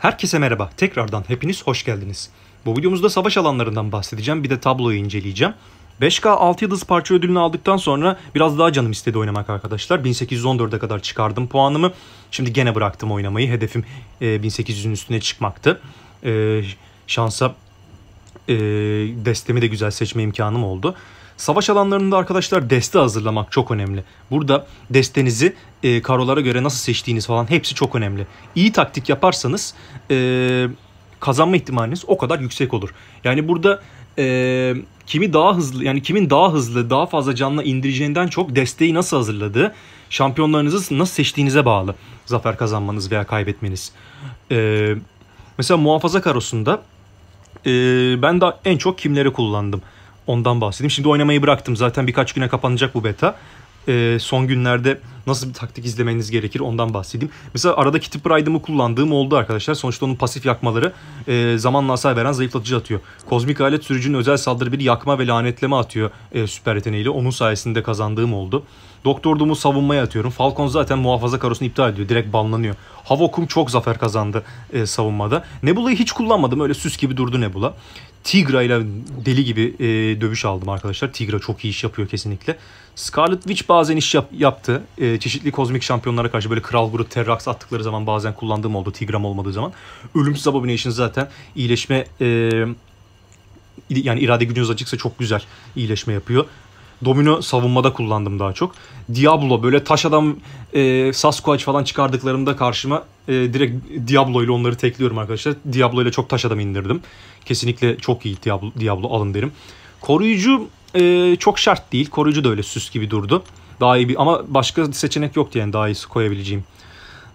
Herkese merhaba. Tekrardan hepiniz hoş geldiniz. Bu videomuzda savaş alanlarından bahsedeceğim. Bir de tabloyu inceleyeceğim. 5K 6 yıldız parça ödülünü aldıktan sonra biraz daha canım istedi oynamak arkadaşlar. 1814'e kadar çıkardım puanımı. Şimdi gene bıraktım oynamayı. Hedefim 1800'ün e, üstüne çıkmaktı. E, şansa e, destemi de güzel seçme imkanım oldu. Savaş alanlarında arkadaşlar deste hazırlamak çok önemli. Burada destenizi e, karolara göre nasıl seçtiğiniz falan hepsi çok önemli. İyi taktik yaparsanız e, kazanma ihtimaliniz o kadar yüksek olur. Yani burada e, kimi daha hızlı yani kimin daha hızlı daha fazla canla indireceğinden çok desteği nasıl hazırladığı şampiyonlarınızı nasıl seçtiğinize bağlı zafer kazanmanız veya kaybetmeniz. E, mesela muhafaza karosunda e, ben de en çok kimleri kullandım. Ondan bahsedeyim. Şimdi oynamayı bıraktım. Zaten birkaç güne kapanacak bu beta. E, son günlerde nasıl bir taktik izlemeniz gerekir ondan bahsedeyim. Mesela arada Kitty Pride'ımı kullandığım oldu arkadaşlar. Sonuçta onun pasif yakmaları e, zamanla hasar veren zayıflatıcı atıyor. Kozmik alet sürücünün özel saldırı bir yakma ve lanetleme atıyor e, süper yeteneğiyle. Onun sayesinde kazandığım oldu. Doktor Doom'u savunmaya atıyorum. Falcon zaten muhafaza karosunu iptal ediyor. Direkt banlanıyor. Havok'um çok zafer kazandı e, savunmada. Nebula'yı hiç kullanmadım. Öyle süs gibi durdu Nebula. Tigra ile deli gibi e, dövüş aldım arkadaşlar. Tigra çok iyi iş yapıyor kesinlikle. Scarlet Witch bazen iş yap, yaptı. E, çeşitli kozmik şampiyonlara karşı böyle Kral Groot, Terrax attıkları zaman bazen kullandığım oldu. Tigram olmadığı zaman. Ölümsüz Abomination zaten iyileşme e, yani irade gücünüz açıksa çok güzel iyileşme yapıyor. Domino savunmada kullandım daha çok. Diablo böyle taş adam e, Sasquatch falan çıkardıklarımda karşıma e, direkt Diablo ile onları tekliyorum arkadaşlar. Diablo ile çok taş adam indirdim. Kesinlikle çok iyi Diablo, Diablo alın derim. Koruyucu e, çok şart değil. Koruyucu da öyle süs gibi durdu daha iyi bir ama başka seçenek yok yani daha iyisi koyabileceğim.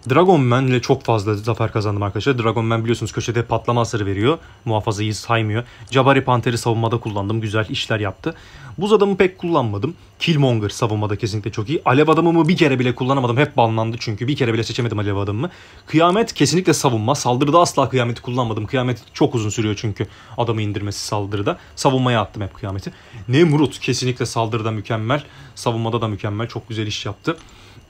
Dragonman ile çok fazla zafer kazandım arkadaşlar. Dragonman biliyorsunuz köşede patlama hasarı veriyor. Muhafazayı saymıyor. Jabari Panter'i savunmada kullandım. Güzel işler yaptı. Buz adamı pek kullanmadım. Killmonger savunmada kesinlikle çok iyi. Alev adamımı bir kere bile kullanamadım. Hep banlandı çünkü. Bir kere bile seçemedim alev adamımı. Kıyamet kesinlikle savunma. Saldırıda asla kıyameti kullanmadım. Kıyamet çok uzun sürüyor çünkü adamı indirmesi saldırıda. Savunmaya attım hep kıyameti. Nemrut kesinlikle saldırıda mükemmel. Savunmada da mükemmel. Çok güzel iş yaptı.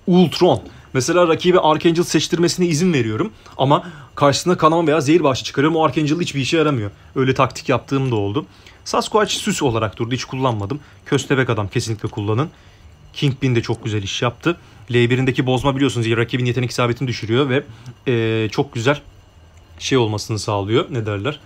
Ultron Mesela rakibi Archangel seçtirmesine izin veriyorum ama karşısına kanan veya zehir bahşi çıkarıyorum. O Archangel hiçbir işe yaramıyor. Öyle taktik yaptığım da oldu. Sasquatch süs olarak durdu. Hiç kullanmadım. Köstebek adam kesinlikle kullanın. Kingpin de çok güzel iş yaptı. L1'indeki bozma biliyorsunuz rakibin yetenek isabetini düşürüyor ve ee, çok güzel şey olmasını sağlıyor. Ne derler?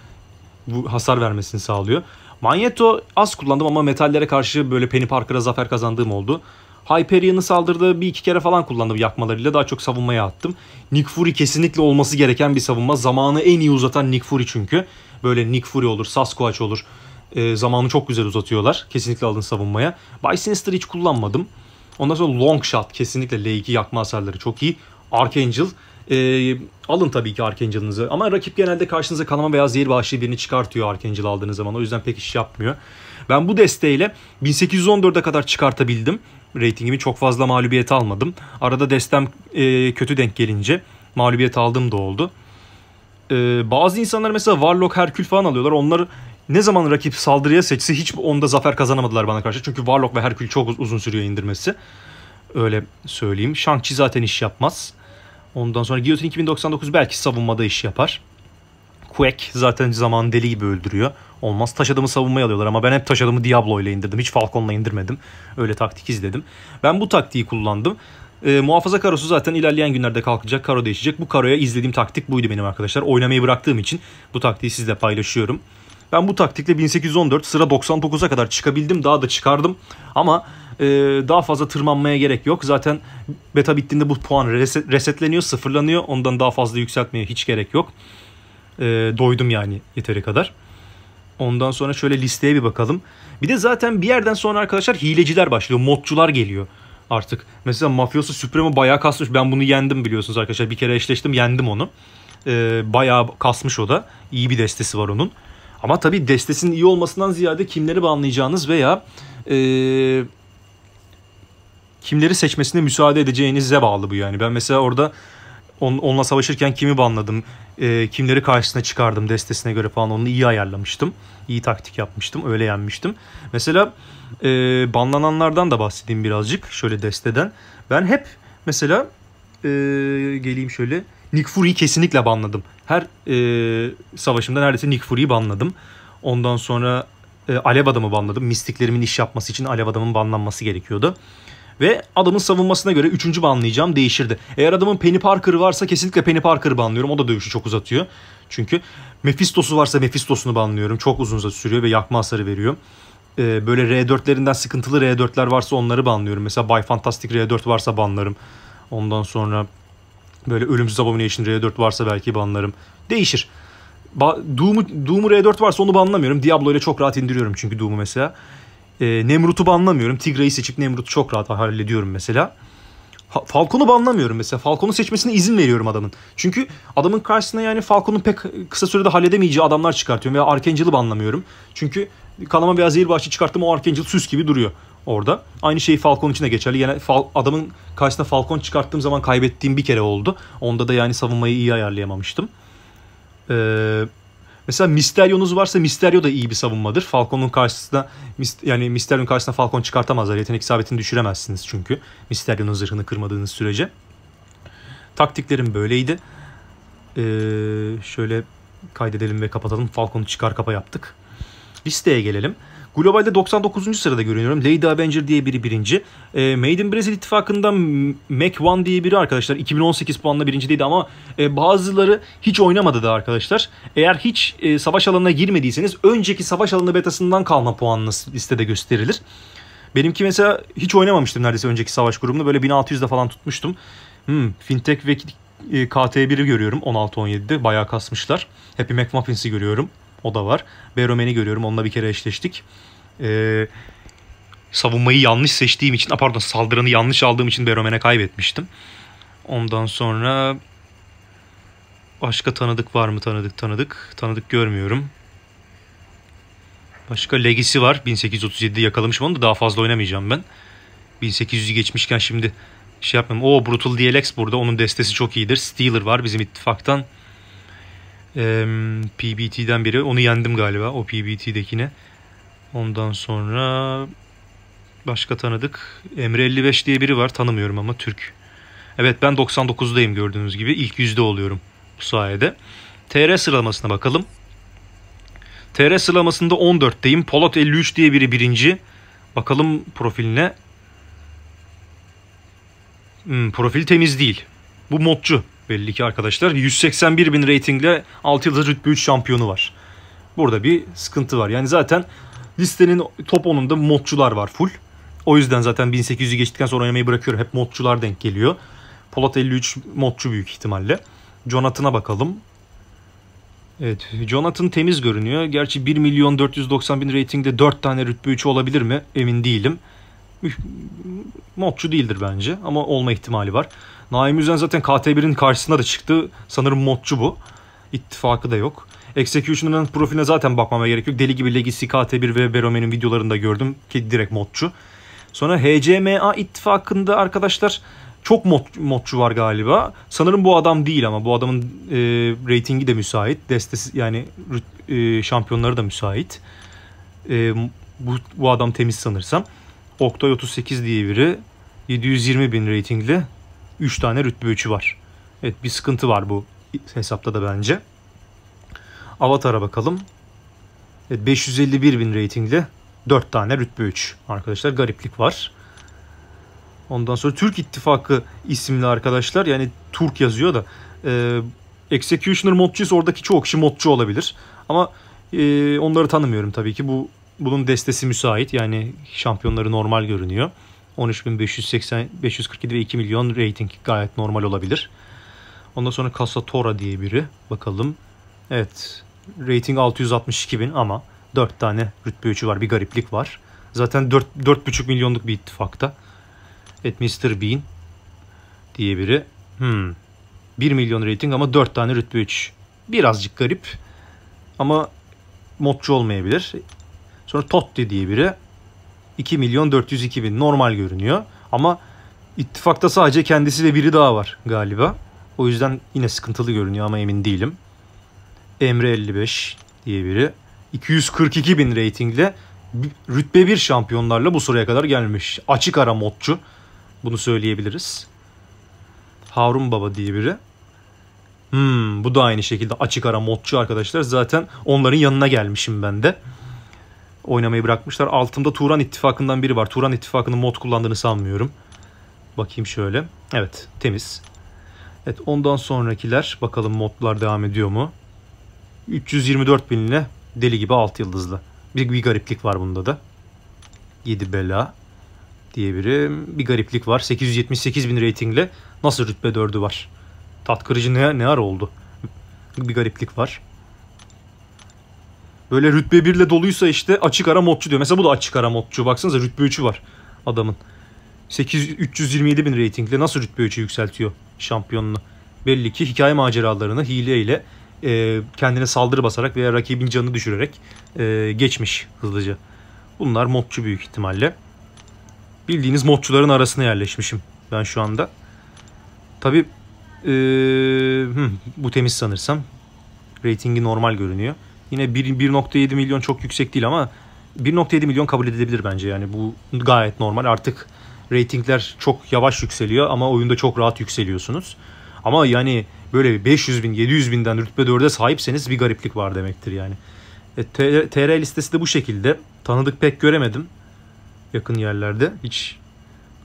Bu hasar vermesini sağlıyor. Magneto az kullandım ama metallere karşı böyle Penny Parker'a zafer kazandığım oldu. Hyperion'ı saldırdı bir iki kere falan kullandım yakmalarıyla. Daha çok savunmaya attım. Nick Fury kesinlikle olması gereken bir savunma. Zamanı en iyi uzatan Nick Fury çünkü. Böyle Nick Fury olur, Sasquatch olur. E, zamanı çok güzel uzatıyorlar. Kesinlikle alın savunmaya. By Sinister hiç kullanmadım. Ondan sonra Long Shot kesinlikle L2 yakma hasarları çok iyi. Archangel e, alın tabii ki Archangel'ınızı. Ama rakip genelde karşınıza kanama veya zehir bağışlı birini çıkartıyor Archangel aldığınız zaman. O yüzden pek iş yapmıyor. Ben bu desteğiyle 1814'e kadar çıkartabildim reytingimi çok fazla mağlubiyet almadım. Arada destem e, kötü denk gelince mağlubiyet aldığım da oldu. E, bazı insanlar mesela Warlock, Herkül falan alıyorlar. Onlar ne zaman rakip saldırıya seçse hiç onda zafer kazanamadılar bana karşı. Çünkü Warlock ve Herkül çok uzun sürüyor indirmesi. Öyle söyleyeyim. Shang-Chi zaten iş yapmaz. Ondan sonra Guillotine 2099 belki savunmada iş yapar. Quake zaten zaman deli gibi öldürüyor. Olmaz. Taş adamı savunmaya alıyorlar ama ben hep taş adamı Diablo ile indirdim. Hiç Falcon'la indirmedim. Öyle taktik izledim. Ben bu taktiği kullandım. E, muhafaza karosu zaten ilerleyen günlerde kalkacak. Karo değişecek. Bu karoya izlediğim taktik buydu benim arkadaşlar. Oynamayı bıraktığım için bu taktiği sizle paylaşıyorum. Ben bu taktikle 1814 sıra 99'a kadar çıkabildim. Daha da çıkardım. Ama e, daha fazla tırmanmaya gerek yok. Zaten beta bittiğinde bu puan reset, resetleniyor, sıfırlanıyor. Ondan daha fazla yükseltmeye hiç gerek yok. E, doydum yani yeteri kadar. Ondan sonra şöyle listeye bir bakalım. Bir de zaten bir yerden sonra arkadaşlar hileciler başlıyor. Modcular geliyor artık. Mesela Mafyoso Supremo bayağı kasmış. Ben bunu yendim biliyorsunuz arkadaşlar. Bir kere eşleştim yendim onu. Ee, bayağı kasmış o da. İyi bir destesi var onun. Ama tabii destesinin iyi olmasından ziyade kimleri banlayacağınız veya ee, kimleri seçmesine müsaade edeceğinize bağlı bu yani. Ben mesela orada on, onunla savaşırken kimi banladım, e, kimleri karşısına çıkardım destesine göre falan onu iyi ayarlamıştım. İyi taktik yapmıştım, öyle yenmiştim. Mesela e, banlananlardan da bahsedeyim birazcık şöyle desteden. Ben hep mesela e, geleyim şöyle Nick Fury'yi kesinlikle banladım. Her e, savaşımda neredeyse Nick Fury'yi banladım. Ondan sonra e, Alev Adam'ı banladım. Mistiklerimin iş yapması için Alev Adam'ın banlanması gerekiyordu. Ve adamın savunmasına göre 3. banlayacağım değişirdi. Eğer adamın Penny Parker varsa kesinlikle Penny Parker banlıyorum. O da dövüşü çok uzatıyor. Çünkü Mephisto'su varsa Mephisto'sunu banlıyorum. Çok uzun sürüyor ve yakma hasarı veriyor ee, böyle R4'lerinden sıkıntılı R4'ler varsa onları banlıyorum. Mesela Bay Fantastic R4 varsa banlarım. Ondan sonra böyle Ölümsüz Abomination R4 varsa belki banlarım. Değişir. Ba- Doom'u, Doom'u R4 varsa onu banlamıyorum. Diablo ile çok rahat indiriyorum çünkü Doom'u mesela. E, Nemrut'u banlamıyorum. Tigreyi seçip Nemrut'u çok rahat hallediyorum mesela. Falcon'u banlamıyorum mesela. Falcon'u seçmesine izin veriyorum adamın. Çünkü adamın karşısına yani Falcon'un pek kısa sürede halledemeyeceği adamlar çıkartıyorum. Veya Arkangel'ı banlamıyorum. Çünkü Kalama veya Zehirbaşçı çıkarttım o Arkangel süs gibi duruyor orada. Aynı şey Falcon için de geçerli. Yani fal, adamın karşısına Falcon çıkarttığım zaman kaybettiğim bir kere oldu. Onda da yani savunmayı iyi ayarlayamamıştım. Ee, Mesela Mysterio'nuz varsa Mysterio da iyi bir savunmadır. Falcon'un karşısında yani Mysterio'nun karşısında Falcon çıkartamazlar. Yetenek isabetini düşüremezsiniz çünkü. Mysterio'nun zırhını kırmadığınız sürece. Taktiklerim böyleydi. Ee, şöyle kaydedelim ve kapatalım. Falcon'u çıkar kapa yaptık. Listeye gelelim. Globalde 99. sırada görünüyorum. Lady Avenger diye biri birinci. E, Made in Brazil ittifakından Mac One diye biri arkadaşlar. 2018 puanla birinci değildi ama e, bazıları hiç oynamadı da arkadaşlar. Eğer hiç e, savaş alanına girmediyseniz önceki savaş alanı betasından kalma puanınız listede gösterilir. Benimki mesela hiç oynamamıştım neredeyse önceki savaş grubunda. Böyle 1600'de falan tutmuştum. Hmm, Fintech ve KT1'i görüyorum 16-17'de. Bayağı kasmışlar. Happy McMuffins'i görüyorum. O da var. Beromen'i görüyorum. Onunla bir kere eşleştik. Ee, savunmayı yanlış seçtiğim için, ah, pardon saldırını yanlış aldığım için Beromen'e kaybetmiştim. Ondan sonra başka tanıdık var mı? Tanıdık tanıdık. Tanıdık görmüyorum. Başka legisi var. 1837'de yakalamışım onu da daha fazla oynamayacağım ben. 1800'ü geçmişken şimdi şey yapmam. O Brutal DLX burada. Onun destesi çok iyidir. Steeler var bizim ittifaktan e, PBT'den biri. Onu yendim galiba o PBT'dekine. Ondan sonra başka tanıdık. Emre 55 diye biri var. Tanımıyorum ama Türk. Evet ben 99'dayım gördüğünüz gibi. ilk yüzde oluyorum bu sayede. TR sıralamasına bakalım. TR sıralamasında 14'teyim. Polat 53 diye biri birinci. Bakalım profiline. Hmm, profil temiz değil. Bu modcu. Belli ki arkadaşlar 181 bin reytingle 6 yıldız rütbe 3 şampiyonu var. Burada bir sıkıntı var. Yani zaten listenin top 10'unda modcular var full. O yüzden zaten 1800'ü geçtikten sonra oynamayı bırakıyorum. Hep modcular denk geliyor. Polat 53 modcu büyük ihtimalle. Jonathan'a bakalım. Evet Jonathan temiz görünüyor. Gerçi 1 milyon 490 bin reytingde 4 tane rütbe 3 olabilir mi? Emin değilim modçu değildir bence ama olma ihtimali var. Naim Üzen zaten KT1'in karşısına da çıktı. Sanırım modçu bu. İttifakı da yok. Executioner'ın profiline zaten bakmama gerek yok. Deli gibi Legacy, KT1 ve Berome'nin videolarında gördüm ki direkt modçu. Sonra HCMA ittifakında arkadaşlar çok mod, modçu var galiba. Sanırım bu adam değil ama bu adamın e, reytingi de müsait. Destesi yani e, şampiyonları da müsait. E, bu, bu adam temiz sanırsam. Oktay 38 diye biri 720 bin reytingli 3 tane rütbe 3'ü var. Evet bir sıkıntı var bu hesapta da bence. Avatar'a bakalım. Evet, 551 bin reytingli 4 tane rütbe 3. Arkadaşlar gariplik var. Ondan sonra Türk İttifakı isimli arkadaşlar yani Türk yazıyor da e, Executioner modcuysa oradaki çoğu kişi modcu olabilir. Ama e, onları tanımıyorum tabii ki. Bu bunun destesi müsait. Yani şampiyonları normal görünüyor. 13.580 547 ve 2 milyon rating gayet normal olabilir. Ondan sonra Casatora diye biri. Bakalım. Evet. Rating 662 bin ama 4 tane rütbe 3'ü var. Bir gariplik var. Zaten 4, 4,5 milyonluk bir ittifakta. Evet Mr. Bean diye biri. Hmm. 1 milyon rating ama 4 tane rütbe 3. Birazcık garip. Ama modcu olmayabilir. Sonra Totti diye biri 2 milyon 402 bin normal görünüyor. Ama ittifakta sadece kendisi ve biri daha var galiba. O yüzden yine sıkıntılı görünüyor ama emin değilim. Emre 55 diye biri. 242 bin reytingle rütbe bir şampiyonlarla bu sıraya kadar gelmiş. Açık ara modcu. Bunu söyleyebiliriz. Harun Baba diye biri. Hmm, bu da aynı şekilde açık ara modcu arkadaşlar. Zaten onların yanına gelmişim ben de oynamayı bırakmışlar. Altımda Turan ittifakından biri var. Turan ittifakının mod kullandığını sanmıyorum. Bakayım şöyle. Evet temiz. Evet ondan sonrakiler bakalım modlar devam ediyor mu? 324 bin binle deli gibi alt yıldızlı. Bir, bir gariplik var bunda da. 7 bela diye biri. Bir gariplik var. 878 bin reytingle nasıl rütbe 4'ü var? Tat kırıcı ne, ne ara oldu? Bir gariplik var. Böyle rütbe 1 ile doluysa işte açık ara modcu diyor. Mesela bu da açık ara modcu. Baksanıza rütbe 3'ü var adamın. 8, 327 bin reytingle nasıl rütbe 3'ü yükseltiyor şampiyonunu. Belli ki hikaye maceralarını hileyle e, kendine saldırı basarak veya rakibin canını düşürerek e, geçmiş hızlıca. Bunlar modcu büyük ihtimalle. Bildiğiniz modcuların arasına yerleşmişim ben şu anda. Tabi e, bu temiz sanırsam. Ratingi normal görünüyor. Yine 1.7 milyon çok yüksek değil ama 1.7 milyon kabul edilebilir bence yani bu gayet normal artık reytingler çok yavaş yükseliyor ama oyunda çok rahat yükseliyorsunuz. Ama yani böyle 500 bin 700 binden rütbe 4'e sahipseniz bir gariplik var demektir yani. E, TR listesi de bu şekilde. Tanıdık pek göremedim yakın yerlerde. Hiç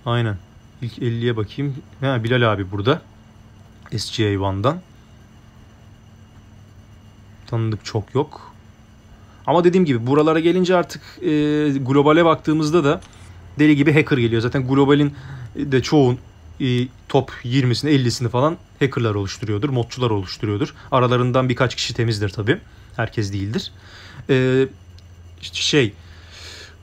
aynen ilk 50'ye bakayım. Ha, Bilal abi burada. SGA1'dan tanıdık çok yok. Ama dediğim gibi buralara gelince artık e, globale baktığımızda da deli gibi hacker geliyor. Zaten globalin e, de çoğun e, top 20'sini 50'sini falan hackerlar oluşturuyordur. Modçular oluşturuyordur. Aralarından birkaç kişi temizdir tabii. Herkes değildir. E, şey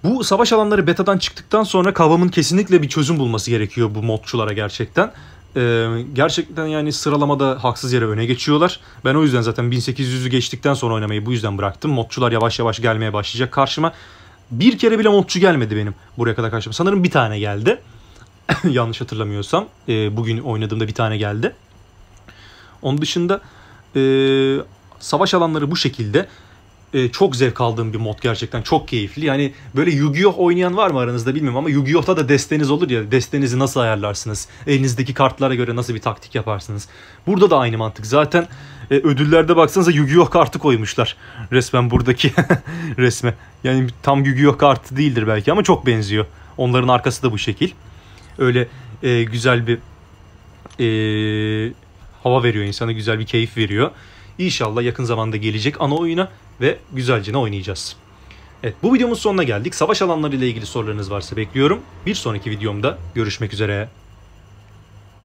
bu savaş alanları betadan çıktıktan sonra kavamın kesinlikle bir çözüm bulması gerekiyor bu modçulara gerçekten e, gerçekten yani sıralamada haksız yere öne geçiyorlar. Ben o yüzden zaten 1800'ü geçtikten sonra oynamayı bu yüzden bıraktım. Modçular yavaş yavaş gelmeye başlayacak karşıma. Bir kere bile modçu gelmedi benim buraya kadar karşıma. Sanırım bir tane geldi. Yanlış hatırlamıyorsam. E, bugün oynadığımda bir tane geldi. Onun dışında e, savaş alanları bu şekilde e, çok zevk aldığım bir mod gerçekten. Çok keyifli. Yani böyle Yu-Gi-Oh oynayan var mı aranızda bilmiyorum ama Yu-Gi-Oh'ta da desteniz olur ya. Destenizi nasıl ayarlarsınız? Elinizdeki kartlara göre nasıl bir taktik yaparsınız? Burada da aynı mantık. Zaten e, ödüllerde baksanıza Yu-Gi-Oh kartı koymuşlar. Resmen buradaki resme. Yani tam Yu-Gi-Oh kartı değildir belki ama çok benziyor. Onların arkası da bu şekil. Öyle e, güzel bir e, hava veriyor insana. Güzel bir keyif veriyor. İnşallah yakın zamanda gelecek ana oyuna ve güzelce oynayacağız. Evet bu videomuz sonuna geldik. Savaş alanları ile ilgili sorularınız varsa bekliyorum. Bir sonraki videomda görüşmek üzere.